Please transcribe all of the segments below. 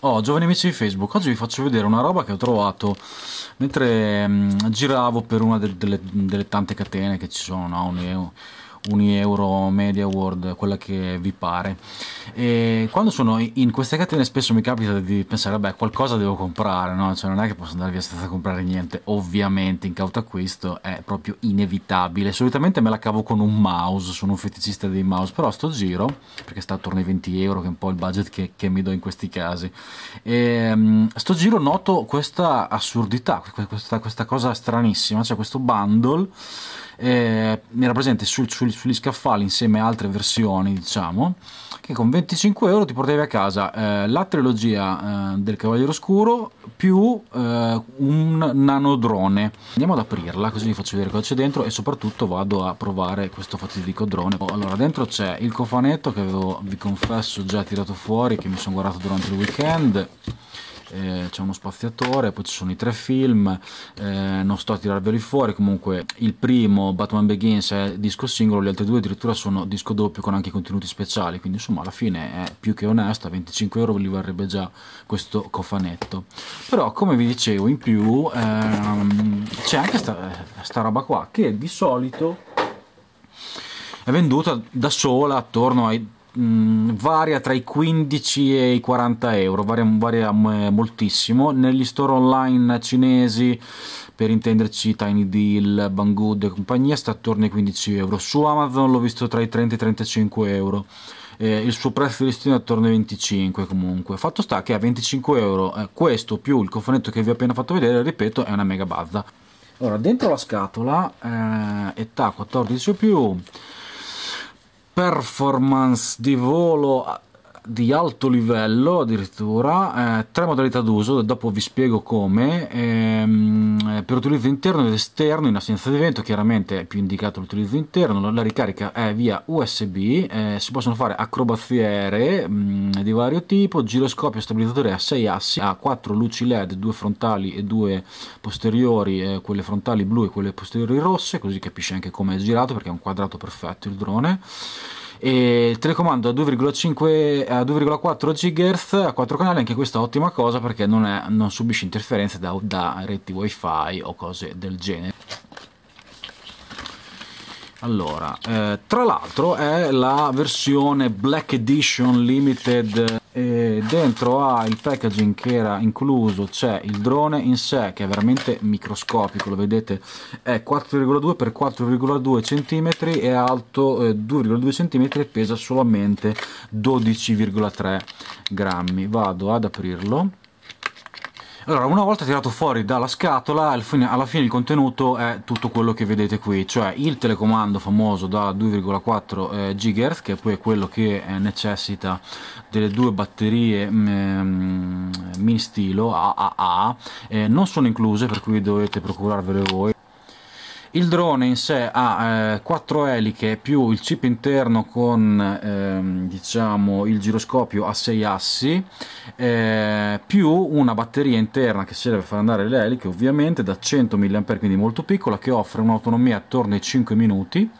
Oh, giovani amici di Facebook, oggi vi faccio vedere una roba che ho trovato mentre mh, mm, giravo per una de delle, delle, tante catene che ci sono, no? un, euro Media World, quella che vi pare. E quando sono in queste catene spesso mi capita di pensare, beh qualcosa devo comprare, no? Cioè non è che posso andare via senza comprare niente, ovviamente in cauto acquisto è proprio inevitabile. Solitamente me la cavo con un mouse, sono un feticista dei mouse, però sto giro, perché sta attorno ai 20 euro, che è un po' il budget che, che mi do in questi casi, e, um, sto giro noto questa assurdità, questa, questa cosa stranissima, cioè questo bundle eh, era presente sul, sul, sugli scaffali insieme a altre versioni, diciamo, che con 25 euro ti portavi a casa eh, la trilogia eh, del Cavaliere Oscuro più eh, un nanodrone. Andiamo ad aprirla così vi faccio vedere cosa c'è dentro e soprattutto vado a provare questo fatidico drone. Allora, dentro c'è il cofanetto che avevo, vi confesso, già tirato fuori, che mi sono guardato durante il weekend eh, c'è uno spaziatore, poi ci sono i tre film, eh, non sto a tirarveli fuori, comunque il primo Batman Begins è disco singolo, gli altri due addirittura sono disco doppio con anche contenuti speciali, quindi insomma alla fine è più che onesta, 25 euro li varrebbe già questo cofanetto. Però come vi dicevo in più ehm, c'è anche sta, sta roba qua che di solito è venduta da sola attorno ai mh, mm, varia tra i 15 e i 40 euro, varia, varia moltissimo. Negli store online cinesi, per intenderci Tiny Deal, Banggood e compagnia, sta attorno ai 15 euro. Su Amazon l'ho visto tra i 30 e i 35 euro. Eh, il suo prezzo di listino è attorno ai 25 comunque fatto sta che a 25 euro eh, questo più il cofanetto che vi ho appena fatto vedere ripeto è una mega bazza Ora, dentro la scatola eh, età 14 o più performance di volo di alto livello addirittura, eh, tre modalità d'uso, dopo vi spiego come, ehm, per utilizzo interno ed esterno in assenza di vento, chiaramente è più indicato l'utilizzo interno, la ricarica è via USB, eh, si possono fare acrobazie aeree mh, mm, di vario tipo, giroscopio stabilizzatore a 6 assi, ha 4 luci LED, due frontali e due posteriori, eh, quelle frontali blu e quelle posteriori rosse, così capisce anche come è girato perché è un quadrato perfetto il drone e il telecomando a 2,5 a 2,4 GHz a 4 canali anche questa è ottima cosa perché non, è, non subisce interferenze da, da reti wifi o cose del genere allora, eh, tra l'altro è la versione Black Edition Limited e dentro al packaging che era incluso c'è il drone in sé che è veramente microscopico lo vedete è 4,2 x 4,2 cm è alto 2,2 eh, cm e pesa solamente 12,3 grammi vado ad aprirlo allora, una volta tirato fuori dalla scatola, alla fine, il contenuto è tutto quello che vedete qui, cioè il telecomando famoso da 2,4 eh, GHz, che poi è quello che eh, necessita delle due batterie mm, mm, mini stilo AAA, eh, non sono incluse, per cui dovete procurarvele voi il drone in sé ha eh, quattro eliche più il chip interno con ehm, diciamo, il giroscopio a 6 assi eh, più una batteria interna che serve per far andare le eliche ovviamente da 100 mAh quindi molto piccola che offre un'autonomia attorno ai 5 minuti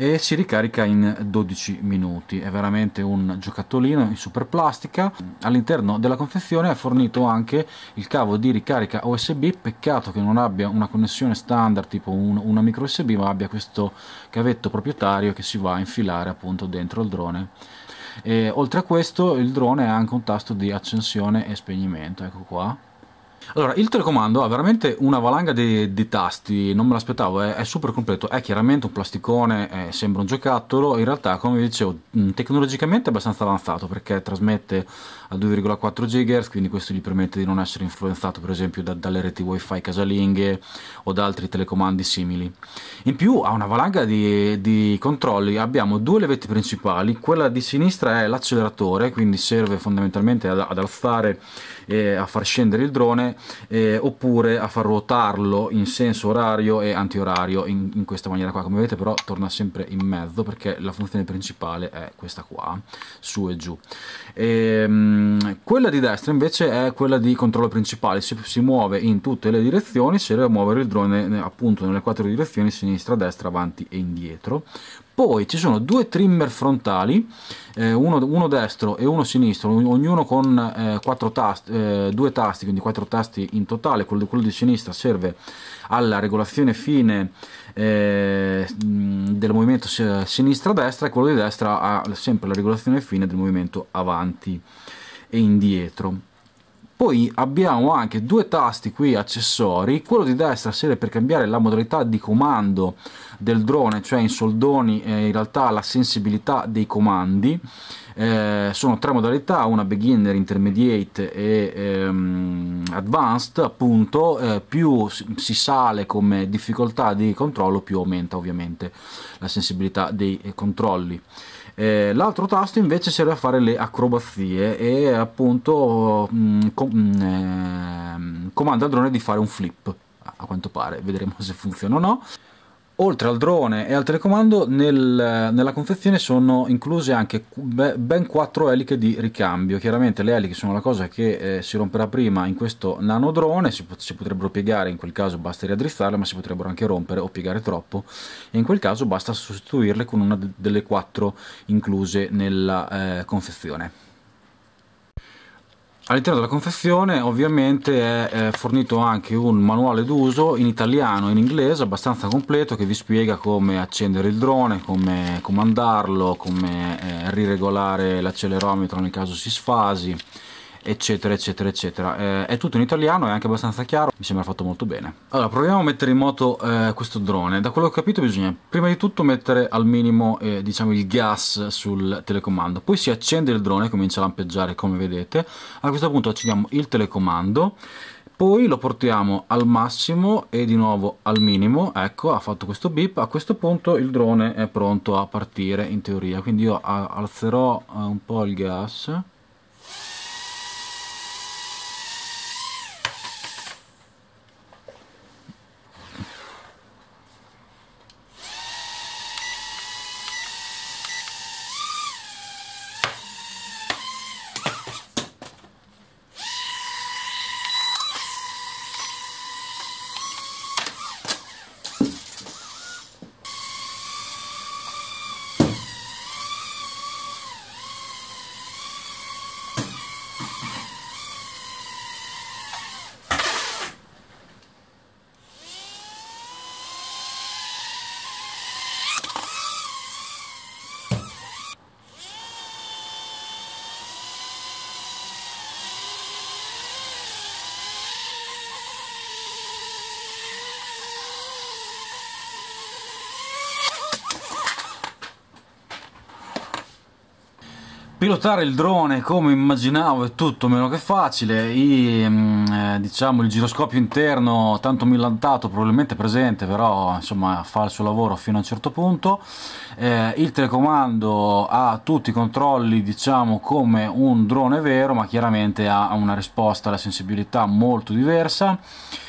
e si ricarica in 12 minuti è veramente un giocattolino in super plastica all'interno della confezione è fornito anche il cavo di ricarica USB peccato che non abbia una connessione standard tipo un, una micro USB ma abbia questo cavetto proprietario che si va a infilare appunto dentro il drone e, oltre a questo il drone ha anche un tasto di accensione e spegnimento ecco qua allora, il telecomando ha veramente una valanga di, di tasti, non me l'aspettavo, è, è, super completo, è chiaramente un plasticone, è, sembra un giocattolo, in realtà come vi dicevo tecnologicamente è abbastanza avanzato perché trasmette a 2,4 GHz, quindi questo gli permette di non essere influenzato per esempio da, dalle reti wifi casalinghe o da altri telecomandi simili. In più ha una valanga di, di controlli, abbiamo due levette principali, quella di sinistra è l'acceleratore, quindi serve fondamentalmente ad, ad alzare e a far scendere il drone eh, oppure a far ruotarlo in senso orario e antiorario in, in questa maniera qua come vedete però torna sempre in mezzo perché la funzione principale è questa qua su e giù e, ehm, quella di destra invece è quella di controllo principale si, si muove in tutte le direzioni serve a muovere il drone appunto nelle quattro direzioni sinistra, destra, avanti e indietro poi ci sono due trimmer frontali, eh, uno, uno, destro e uno sinistro, ognuno con eh, tasti, eh, due tasti, quindi quattro tasti in totale, quello, quello di sinistra serve alla regolazione fine eh, del movimento sinistra-destra e quello di destra ha sempre la regolazione fine del movimento avanti e indietro poi abbiamo anche due tasti qui accessori, quello di destra serve per cambiare la modalità di comando del drone, cioè in soldoni eh, in realtà la sensibilità dei comandi, eh, sono tre modalità, una beginner, intermediate e ehm, advanced, appunto, eh, più si sale come difficoltà di controllo più aumenta ovviamente la sensibilità dei eh, controlli. Eh, l'altro tasto invece serve a fare le acrobazie e appunto mh, mm, com mh, mm, ehm, comanda al drone di fare un flip, a quanto pare, vedremo se funziona o no. Oltre al drone e al telecomando, nel, nella confezione sono incluse anche ben quattro eliche di ricambio. Chiaramente le eliche sono la cosa che eh, si romperà prima in questo nanodrone, si, si potrebbero piegare, in quel caso basta riaddrizzarle, ma si potrebbero anche rompere o piegare troppo, e in quel caso basta sostituirle con una delle quattro incluse nella eh, confezione. All'interno della confezione ovviamente è fornito anche un manuale d'uso in italiano e in inglese abbastanza completo che vi spiega come accendere il drone, come comandarlo, come eh, riregolare l'accelerometro nel caso si sfasi, eccetera eccetera eccetera eh, è tutto in italiano è anche abbastanza chiaro mi sembra fatto molto bene allora proviamo a mettere in moto eh, questo drone da quello che ho capito bisogna prima di tutto mettere al minimo eh, diciamo il gas sul telecomando poi si accende il drone comincia a lampeggiare come vedete a questo punto accendiamo il telecomando poi lo portiamo al massimo e di nuovo al minimo ecco ha fatto questo beep a questo punto il drone è pronto a partire in teoria quindi io alzerò eh, un po' il gas Pilotare il drone come immaginavo è tutto meno che facile, I, mm, eh, diciamo, il giroscopio interno tanto millantato probabilmente presente però insomma, fa il suo lavoro fino a un certo punto, eh, il telecomando ha tutti i controlli diciamo, come un drone vero ma chiaramente ha una risposta alla sensibilità molto diversa,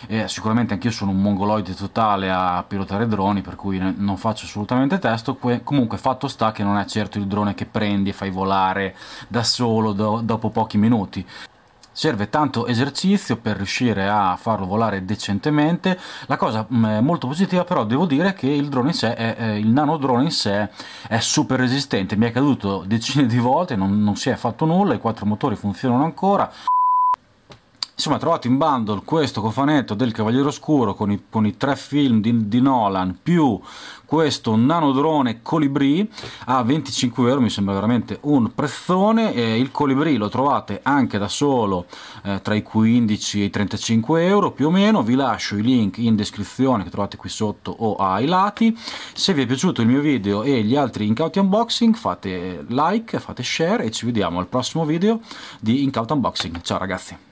eh, sicuramente anch'io sono un mongoloide totale a pilotare droni per cui non faccio assolutamente testo, comunque fatto sta che non è certo il drone che prendi e fai volare fare da solo do, dopo pochi minuti. Serve tanto esercizio per riuscire a farlo volare decentemente. La cosa mh, mm, molto positiva però devo dire che il drone in sé, è, eh, il nanodrone in sé è super resistente. Mi è caduto decine di volte, non, non si è fatto nulla, i quattro motori funzionano ancora. Insomma, trovate in bundle questo cofanetto del Cavaliere Oscuro con i, con i tre film di, di, Nolan più questo nanodrone Colibri a 25 euro, mi sembra veramente un prezzone. Eh, il Colibri lo trovate anche da solo eh, tra i 15 e i 35 euro più o meno. Vi lascio i link in descrizione che trovate qui sotto o ai lati. Se vi è piaciuto il mio video e gli altri incauti unboxing, fate like, fate share e ci vediamo al prossimo video di incauti unboxing. Ciao ragazzi!